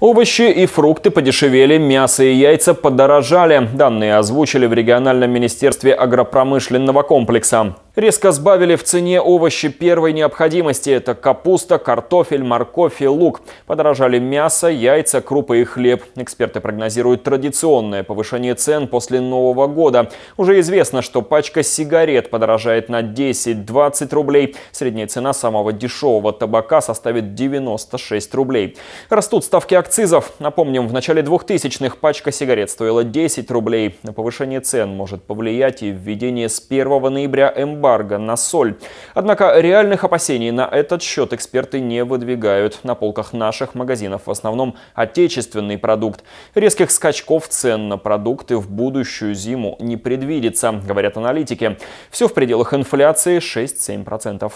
Овощи и фрукты подешевели, мясо и яйца подорожали. Данные озвучили в региональном министерстве агропромышленного комплекса. Резко сбавили в цене овощи первой необходимости. Это капуста, картофель, морковь и лук. Подорожали мясо, яйца, крупы и хлеб. Эксперты прогнозируют традиционное повышение цен после Нового года. Уже известно, что пачка сигарет подорожает на 10-20 рублей. Средняя цена самого дешевого табака составит 96 рублей. Растут ставки акцизов. Напомним, в начале 2000-х пачка сигарет стоила 10 рублей. На повышение цен может повлиять и введение с 1 ноября МБ эмбарго на соль. Однако реальных опасений на этот счет эксперты не выдвигают. На полках наших магазинов в основном отечественный продукт. Резких скачков цен на продукты в будущую зиму не предвидится, говорят аналитики. Все в пределах инфляции 6-7%.